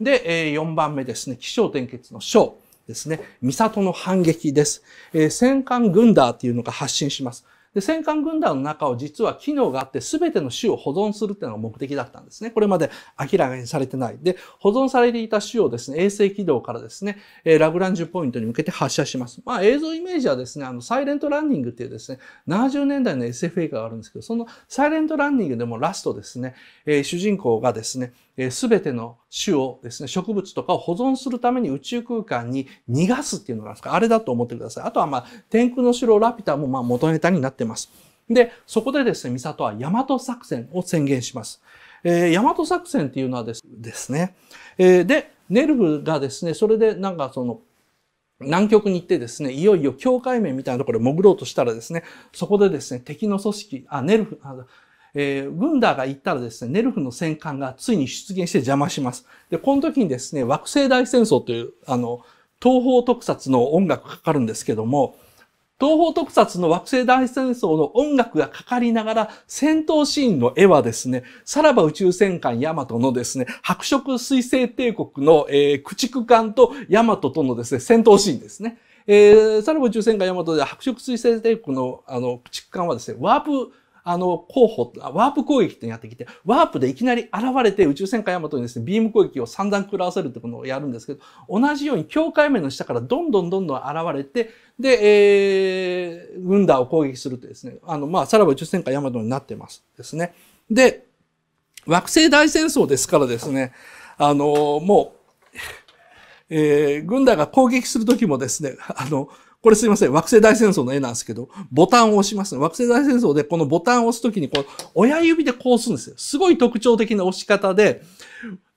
で、4番目ですね、気象転結の章ですね、三里の反撃です。えー、戦艦軍団っていうのが発信します。で、戦艦軍団の中を実は機能があって全ての種を保存するっていうのが目的だったんですね。これまで明らかにされてない。で、保存されていた種をですね、衛星軌道からですね、えラグランジュポイントに向けて発射します。まあ映像イメージはですね、あの、サイレントランニングっていうですね、70年代の SF 映画があるんですけど、そのサイレントランニングでもラストですね、え主人公がですね、す、え、べ、ての種をですね、植物とかを保存するために宇宙空間に逃がすっていうのがあるんですかあれだと思ってください。あとはまあ、天空の城ラピュタもまあ元ネタになってってます。で、そこでですね、ミサトは大和作戦を宣言します。えー、大和作戦っていうのはですですね、えー、で、ネルフがですね、それでなんかその、南極に行ってですね、いよいよ境界面みたいなところで潜ろうとしたらですね、そこでですね、敵の組織、あ、ネルフ、あえー、軍団が行ったらですね、ネルフの戦艦がついに出現して邪魔します。で、この時にですね、惑星大戦争という、あの、東方特撮の音楽かかるんですけども、東方特撮の惑星大戦争の音楽がかかりながら戦闘シーンの絵はですね、さらば宇宙戦艦ヤマトのですね、白色水星帝国の、えー、駆逐艦とヤマトとのですね、戦闘シーンですね。えー、さらば宇宙戦艦ヤマトで白色水星帝国のあの駆逐艦はですね、ワープあの、候補、ワープ攻撃ってやってきて、ワープでいきなり現れて宇宙戦艦ヤマトにですね、ビーム攻撃を散々食らわせるってことをやるんですけど、同じように境界面の下からどんどんどんどん現れて、で、えー、軍団を攻撃するとですね、あの、まあ、さらば宇宙戦艦ヤマトになってますですね。で、惑星大戦争ですからですね、あの、もう、えー、軍団が攻撃するときもですね、あの、これすいません。惑星大戦争の絵なんですけど、ボタンを押しますね。惑星大戦争でこのボタンを押すときに、こう、親指でこうするんですよ。すごい特徴的な押し方で、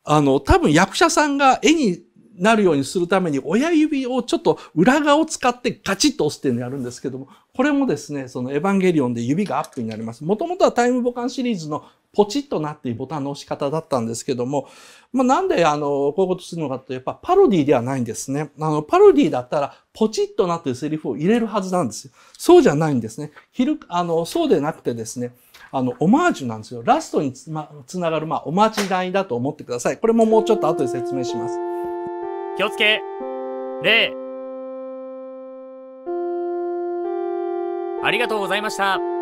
あの、多分役者さんが絵になるようにするために、親指をちょっと裏側を使ってガチッと押すっていうのをやるんですけども、これもですね、そのエヴァンゲリオンで指がアップになります。もともとはタイムボカンシリーズのポチッとなっていうボタンの押し方だったんですけども、まあ、なんであの、こういうことするのかってやっぱパロディではないんですね。あの、パロディだったら、ポチッとなっていうセリフを入れるはずなんですよ。そうじゃないんですね。昼、あの、そうでなくてですね、あの、オマージュなんですよ。ラストにつ,、ま、つながる、まあ、おまじないだと思ってください。これももうちょっと後で説明します。気をつけ礼ありがとうございました。